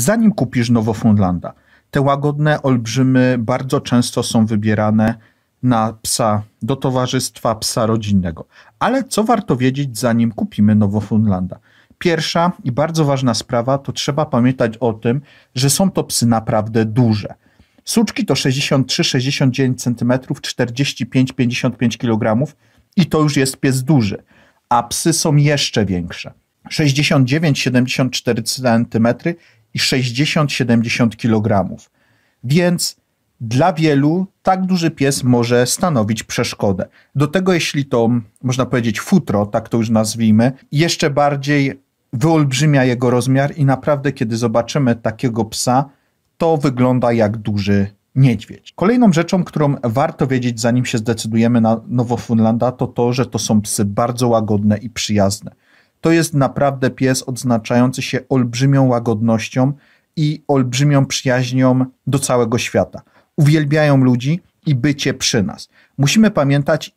zanim kupisz Nowofundlanda. Te łagodne olbrzymy bardzo często są wybierane na psa do towarzystwa psa rodzinnego. Ale co warto wiedzieć, zanim kupimy Nowofundlanda? Pierwsza i bardzo ważna sprawa to trzeba pamiętać o tym, że są to psy naprawdę duże. Suczki to 63-69 cm, 45-55 kg i to już jest pies duży, a psy są jeszcze większe. 69-74 cm i 60-70 kg. Więc dla wielu tak duży pies może stanowić przeszkodę. Do tego, jeśli to, można powiedzieć, futro, tak to już nazwijmy, jeszcze bardziej wyolbrzymia jego rozmiar i naprawdę, kiedy zobaczymy takiego psa, to wygląda jak duży niedźwiedź. Kolejną rzeczą, którą warto wiedzieć, zanim się zdecydujemy na Nowofundlanda, to to, że to są psy bardzo łagodne i przyjazne. To jest naprawdę pies odznaczający się olbrzymią łagodnością i olbrzymią przyjaźnią do całego świata. Uwielbiają ludzi i bycie przy nas. Musimy pamiętać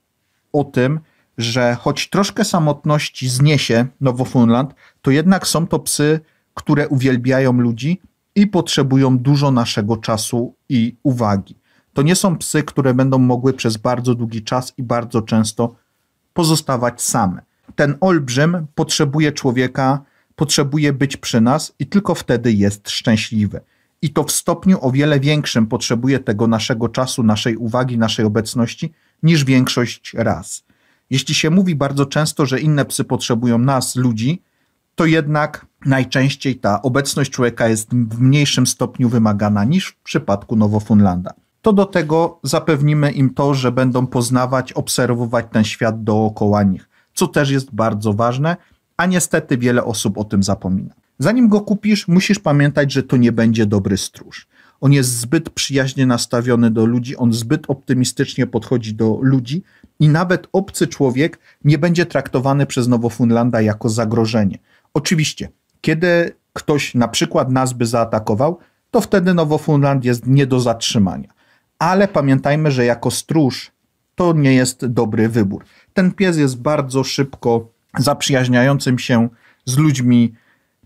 o tym, że choć troszkę samotności zniesie Nowofunland, to jednak są to psy, które uwielbiają ludzi i potrzebują dużo naszego czasu i uwagi. To nie są psy, które będą mogły przez bardzo długi czas i bardzo często pozostawać same ten olbrzym potrzebuje człowieka, potrzebuje być przy nas i tylko wtedy jest szczęśliwy. I to w stopniu o wiele większym potrzebuje tego naszego czasu, naszej uwagi, naszej obecności niż większość raz. Jeśli się mówi bardzo często, że inne psy potrzebują nas, ludzi, to jednak najczęściej ta obecność człowieka jest w mniejszym stopniu wymagana niż w przypadku Nowofunlanda. To do tego zapewnimy im to, że będą poznawać, obserwować ten świat dookoła nich co też jest bardzo ważne, a niestety wiele osób o tym zapomina. Zanim go kupisz, musisz pamiętać, że to nie będzie dobry stróż. On jest zbyt przyjaźnie nastawiony do ludzi, on zbyt optymistycznie podchodzi do ludzi i nawet obcy człowiek nie będzie traktowany przez Nowofunlanda jako zagrożenie. Oczywiście, kiedy ktoś na przykład nas by zaatakował, to wtedy Nowofunland jest nie do zatrzymania. Ale pamiętajmy, że jako stróż to nie jest dobry wybór. Ten pies jest bardzo szybko zaprzyjaźniającym się z ludźmi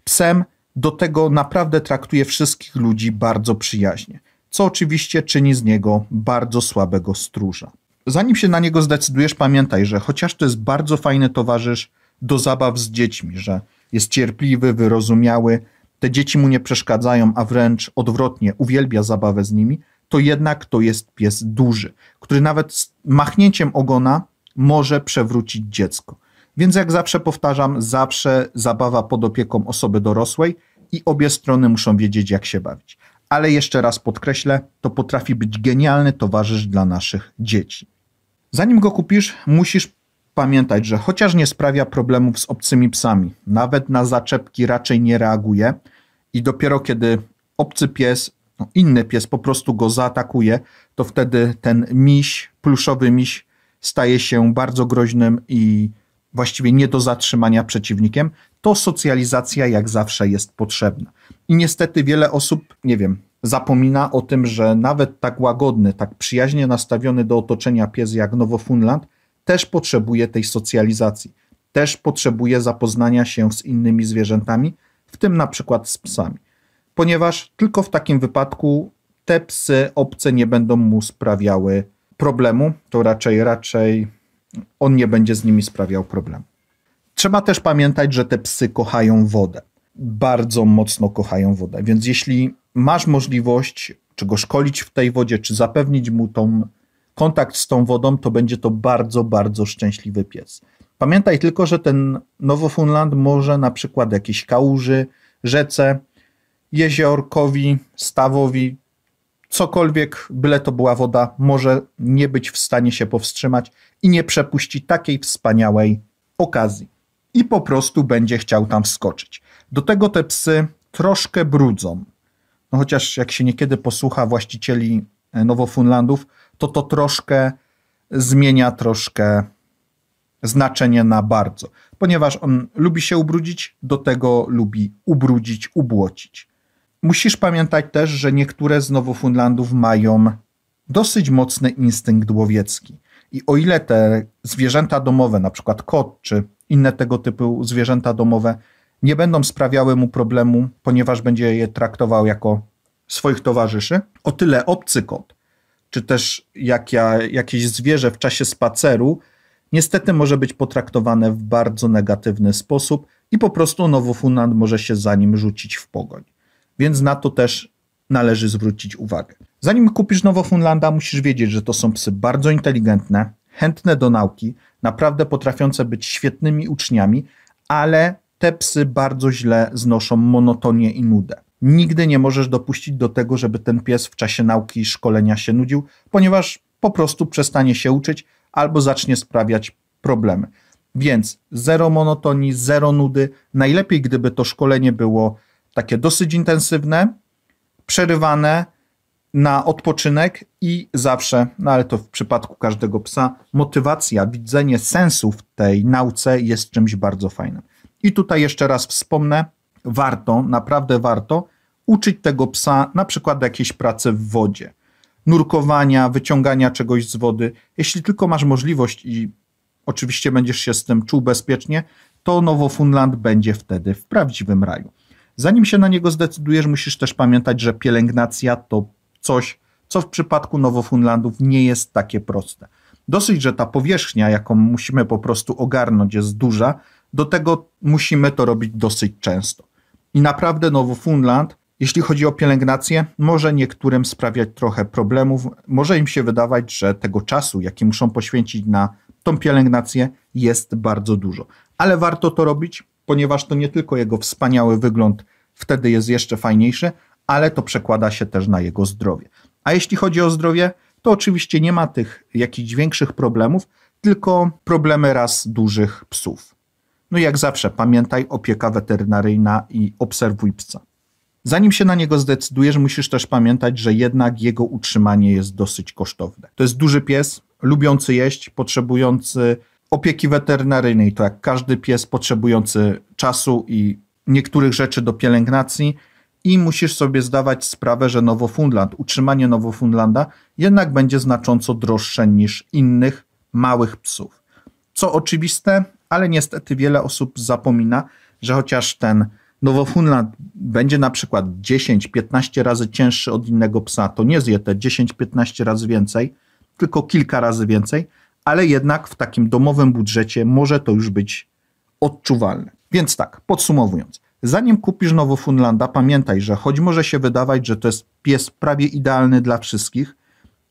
psem. Do tego naprawdę traktuje wszystkich ludzi bardzo przyjaźnie, co oczywiście czyni z niego bardzo słabego stróża. Zanim się na niego zdecydujesz, pamiętaj, że chociaż to jest bardzo fajny towarzysz do zabaw z dziećmi, że jest cierpliwy, wyrozumiały, te dzieci mu nie przeszkadzają, a wręcz odwrotnie, uwielbia zabawę z nimi, to jednak to jest pies duży, który nawet z machnięciem ogona może przewrócić dziecko. Więc jak zawsze powtarzam, zawsze zabawa pod opieką osoby dorosłej i obie strony muszą wiedzieć, jak się bawić. Ale jeszcze raz podkreślę, to potrafi być genialny towarzysz dla naszych dzieci. Zanim go kupisz, musisz pamiętać, że chociaż nie sprawia problemów z obcymi psami, nawet na zaczepki raczej nie reaguje i dopiero kiedy obcy pies, no inny pies po prostu go zaatakuje, to wtedy ten miś, pluszowy miś staje się bardzo groźnym i właściwie nie do zatrzymania przeciwnikiem, to socjalizacja jak zawsze jest potrzebna. I niestety wiele osób, nie wiem, zapomina o tym, że nawet tak łagodny, tak przyjaźnie nastawiony do otoczenia pies jak Nowofunland też potrzebuje tej socjalizacji, też potrzebuje zapoznania się z innymi zwierzętami, w tym na przykład z psami. Ponieważ tylko w takim wypadku te psy obce nie będą mu sprawiały problemu, to raczej, raczej on nie będzie z nimi sprawiał problemu. Trzeba też pamiętać, że te psy kochają wodę. Bardzo mocno kochają wodę. Więc jeśli masz możliwość, czy go szkolić w tej wodzie, czy zapewnić mu tą, kontakt z tą wodą, to będzie to bardzo, bardzo szczęśliwy pies. Pamiętaj tylko, że ten Nowofunland może na przykład jakieś kałuży, rzece, jeziorkowi, stawowi cokolwiek, byle to była woda, może nie być w stanie się powstrzymać i nie przepuści takiej wspaniałej okazji. I po prostu będzie chciał tam wskoczyć. Do tego te psy troszkę brudzą. No chociaż jak się niekiedy posłucha właścicieli e, Nowofunlandów, to to troszkę zmienia troszkę znaczenie na bardzo, ponieważ on lubi się ubrudzić, do tego lubi ubrudzić, ubłocić. Musisz pamiętać też, że niektóre z Nowofundlandów mają dosyć mocny instynkt łowiecki. I o ile te zwierzęta domowe, na przykład kot czy inne tego typu zwierzęta domowe, nie będą sprawiały mu problemu, ponieważ będzie je traktował jako swoich towarzyszy, o tyle obcy kot, czy też jak ja, jakieś zwierzę w czasie spaceru, niestety może być potraktowane w bardzo negatywny sposób i po prostu Nowofundland może się za nim rzucić w pogoń więc na to też należy zwrócić uwagę. Zanim kupisz Nowofunlanda, musisz wiedzieć, że to są psy bardzo inteligentne, chętne do nauki, naprawdę potrafiące być świetnymi uczniami, ale te psy bardzo źle znoszą monotonię i nudę. Nigdy nie możesz dopuścić do tego, żeby ten pies w czasie nauki i szkolenia się nudził, ponieważ po prostu przestanie się uczyć albo zacznie sprawiać problemy. Więc zero monotonii, zero nudy. Najlepiej, gdyby to szkolenie było takie dosyć intensywne, przerywane na odpoczynek i zawsze, no ale to w przypadku każdego psa, motywacja, widzenie sensu w tej nauce jest czymś bardzo fajnym. I tutaj jeszcze raz wspomnę, warto, naprawdę warto uczyć tego psa na przykład jakiejś pracy w wodzie, nurkowania, wyciągania czegoś z wody. Jeśli tylko masz możliwość i oczywiście będziesz się z tym czuł bezpiecznie, to Nowofundland będzie wtedy w prawdziwym raju. Zanim się na niego zdecydujesz, musisz też pamiętać, że pielęgnacja to coś, co w przypadku Nowofundlandów nie jest takie proste. Dosyć, że ta powierzchnia, jaką musimy po prostu ogarnąć, jest duża, do tego musimy to robić dosyć często. I naprawdę Nowofundland, jeśli chodzi o pielęgnację, może niektórym sprawiać trochę problemów. Może im się wydawać, że tego czasu, jaki muszą poświęcić na tą pielęgnację, jest bardzo dużo. Ale warto to robić, ponieważ to nie tylko jego wspaniały wygląd wtedy jest jeszcze fajniejszy, ale to przekłada się też na jego zdrowie. A jeśli chodzi o zdrowie, to oczywiście nie ma tych jakichś większych problemów, tylko problemy raz dużych psów. No i jak zawsze, pamiętaj opieka weterynaryjna i obserwuj psa. Zanim się na niego zdecydujesz, musisz też pamiętać, że jednak jego utrzymanie jest dosyć kosztowne. To jest duży pies, lubiący jeść, potrzebujący opieki weterynaryjnej, to jak każdy pies potrzebujący czasu i niektórych rzeczy do pielęgnacji i musisz sobie zdawać sprawę, że Nowofundland, utrzymanie Nowofundlanda jednak będzie znacząco droższe niż innych małych psów. Co oczywiste, ale niestety wiele osób zapomina, że chociaż ten Nowofundland będzie na przykład 10-15 razy cięższy od innego psa, to nie zje te 10-15 razy więcej, tylko kilka razy więcej, ale jednak w takim domowym budżecie może to już być odczuwalne. Więc tak, podsumowując, zanim kupisz Nowofundlanda, pamiętaj, że choć może się wydawać, że to jest pies prawie idealny dla wszystkich,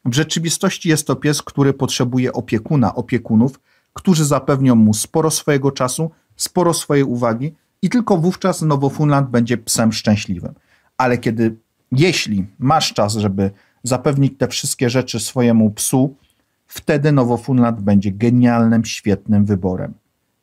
w rzeczywistości jest to pies, który potrzebuje opiekuna, opiekunów, którzy zapewnią mu sporo swojego czasu, sporo swojej uwagi i tylko wówczas Nowofundland będzie psem szczęśliwym. Ale kiedy, jeśli masz czas, żeby zapewnić te wszystkie rzeczy swojemu psu, Wtedy Nowofunland będzie genialnym, świetnym wyborem.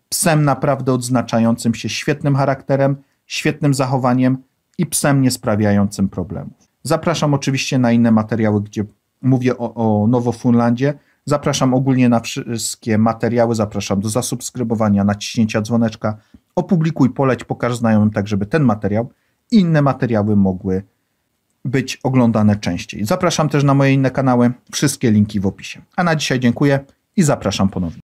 Psem naprawdę odznaczającym się świetnym charakterem, świetnym zachowaniem i psem nie sprawiającym problemów. Zapraszam oczywiście na inne materiały, gdzie mówię o, o Nowofunlandzie. Zapraszam ogólnie na wszystkie materiały, zapraszam do zasubskrybowania, naciśnięcia dzwoneczka. Opublikuj, poleć, pokaż znajomym tak, żeby ten materiał i inne materiały mogły być oglądane częściej. Zapraszam też na moje inne kanały, wszystkie linki w opisie. A na dzisiaj dziękuję i zapraszam ponownie.